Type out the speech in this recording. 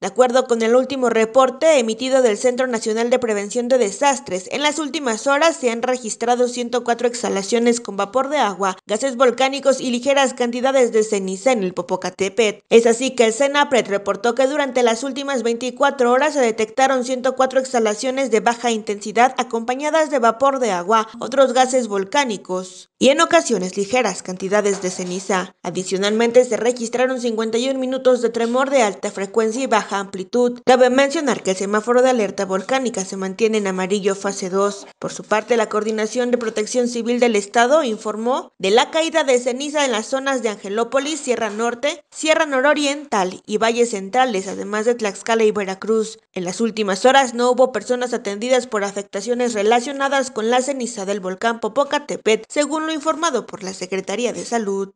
De acuerdo con el último reporte emitido del Centro Nacional de Prevención de Desastres, en las últimas horas se han registrado 104 exhalaciones con vapor de agua, gases volcánicos y ligeras cantidades de ceniza en el Popocatépetl. Es así que el CENAPRED reportó que durante las últimas 24 horas se detectaron 104 exhalaciones de baja intensidad acompañadas de vapor de agua, otros gases volcánicos y en ocasiones ligeras cantidades de ceniza. Adicionalmente se registraron 51 minutos de tremor de alta frecuencia y baja amplitud. Cabe mencionar que el semáforo de alerta volcánica se mantiene en amarillo fase 2. Por su parte, la Coordinación de Protección Civil del Estado informó de la caída de ceniza en las zonas de Angelópolis, Sierra Norte, Sierra Nororiental y Valles Centrales, además de Tlaxcala y Veracruz. En las últimas horas no hubo personas atendidas por afectaciones relacionadas con la ceniza del volcán Popocatépetl, según lo informado por la Secretaría de Salud.